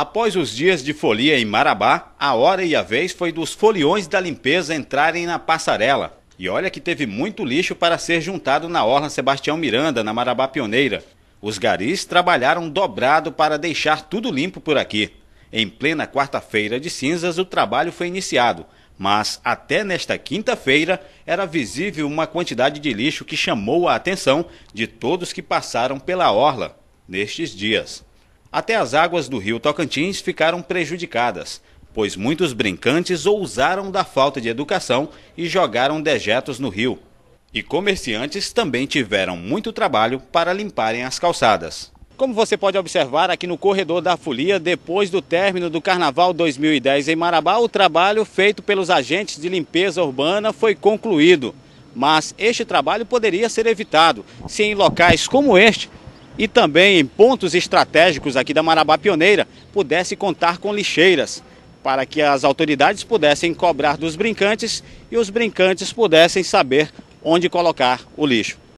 Após os dias de folia em Marabá, a hora e a vez foi dos foliões da limpeza entrarem na passarela. E olha que teve muito lixo para ser juntado na Orla Sebastião Miranda, na Marabá Pioneira. Os garis trabalharam dobrado para deixar tudo limpo por aqui. Em plena quarta-feira de cinzas, o trabalho foi iniciado, mas até nesta quinta-feira era visível uma quantidade de lixo que chamou a atenção de todos que passaram pela Orla nestes dias. Até as águas do rio Tocantins ficaram prejudicadas, pois muitos brincantes ousaram da falta de educação e jogaram dejetos no rio. E comerciantes também tiveram muito trabalho para limparem as calçadas. Como você pode observar aqui no corredor da folia, depois do término do Carnaval 2010 em Marabá, o trabalho feito pelos agentes de limpeza urbana foi concluído. Mas este trabalho poderia ser evitado se em locais como este e também em pontos estratégicos aqui da Marabá Pioneira pudesse contar com lixeiras para que as autoridades pudessem cobrar dos brincantes e os brincantes pudessem saber onde colocar o lixo.